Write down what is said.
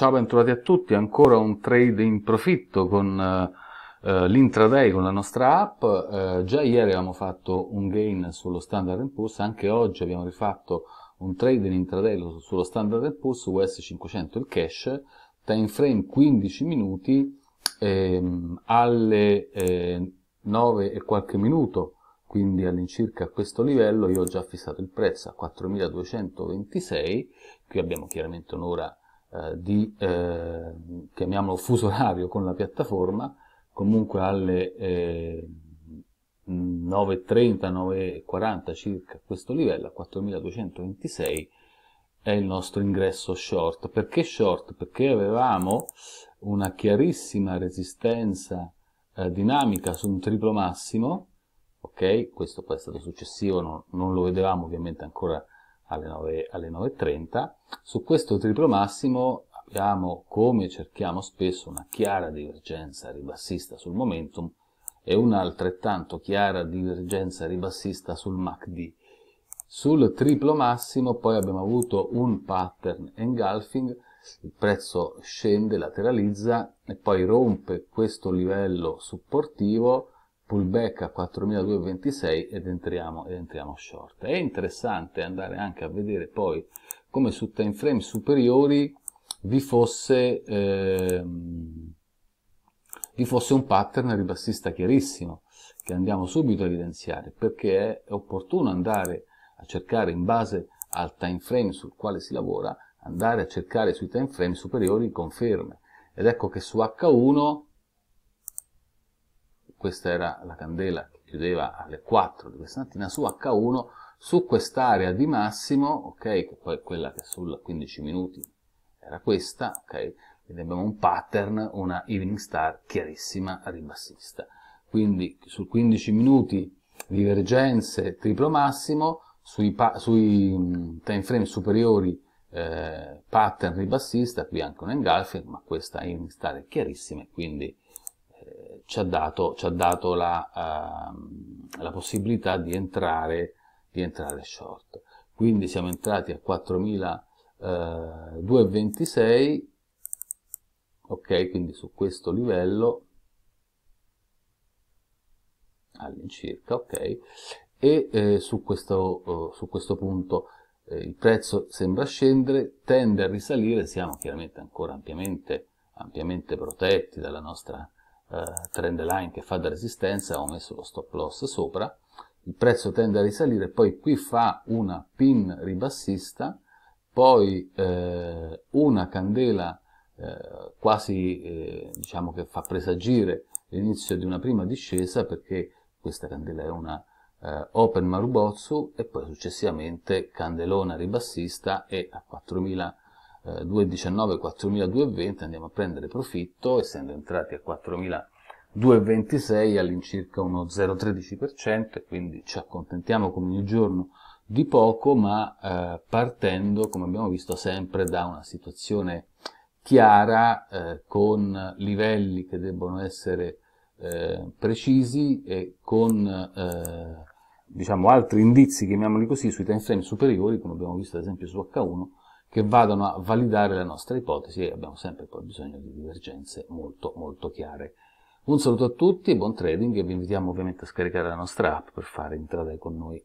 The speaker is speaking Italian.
Ciao, bentrovati a tutti. Ancora un trade in profitto con eh, eh l'intraday con la nostra app. Eh, già ieri abbiamo fatto un gain sullo Standard Poor's, anche oggi abbiamo rifatto un trade in intraday sullo Standard Poor's US 500 il cash, time frame 15 minuti ehm, alle eh, 9 e qualche minuto quindi all'incirca a questo livello io ho già fissato il prezzo a 4226 qui abbiamo chiaramente un'ora eh, di, eh, chiamiamolo fuso orario con la piattaforma, comunque alle eh, 9.30, 9.40 circa questo livello, a 4226, è il nostro ingresso short. Perché short? Perché avevamo una chiarissima resistenza eh, dinamica su un triplo massimo, ok? Questo poi è stato successivo, non, non lo vedevamo ovviamente ancora alle 9.30. Su questo triplo massimo abbiamo, come cerchiamo spesso, una chiara divergenza ribassista sul momentum e una altrettanto chiara divergenza ribassista sul MACD. Sul triplo massimo poi abbiamo avuto un pattern engulfing, il prezzo scende, lateralizza e poi rompe questo livello supportivo pullback a 4226 ed entriamo, ed entriamo short. È interessante andare anche a vedere poi come su time frame superiori vi fosse, ehm, vi fosse un pattern ribassista chiarissimo che andiamo subito a evidenziare perché è opportuno andare a cercare in base al time frame sul quale si lavora andare a cercare sui time frame superiori conferme ed ecco che su H1 questa era la candela che chiudeva alle 4 di questa mattina, su H1, su quest'area di massimo, ok, che poi quella che sul 15 minuti era questa, ok, quindi abbiamo un pattern, una evening star chiarissima ribassista. Quindi su 15 minuti divergenze triplo massimo, sui, sui time frame superiori eh, pattern ribassista, qui anche un engulfing, ma questa evening star è chiarissima e quindi ci ha dato, ci ha dato la, uh, la, possibilità di entrare, di entrare short. Quindi siamo entrati a 4.226, eh, ok, quindi su questo livello all'incirca, ok, e eh, su, questo, eh, su questo punto eh, il prezzo sembra scendere, tende a risalire, siamo chiaramente ancora ampiamente, ampiamente protetti dalla nostra eh, trend line che fa da resistenza, ho messo lo stop loss sopra, il prezzo tende a risalire, poi qui fa una pin ribassista, poi eh, una candela eh, quasi eh, diciamo che fa presagire l'inizio di una prima discesa perché questa candela è una eh, Open Marubotsu e poi successivamente candelona ribassista e a 4000 2,19 eh, 4.220 andiamo a prendere profitto essendo entrati a 4.226 all'incirca uno 0,13% quindi ci accontentiamo come ogni giorno di poco ma eh, partendo come abbiamo visto sempre da una situazione chiara eh, con livelli che debbono essere eh, precisi e con eh, diciamo altri indizi, chiamiamoli così, sui time frame superiori, come abbiamo visto ad esempio su H1, che vadano a validare la nostra ipotesi e abbiamo sempre poi bisogno di divergenze molto molto chiare. Un saluto a tutti, buon trading e vi invitiamo ovviamente a scaricare la nostra app per fare intraday con noi.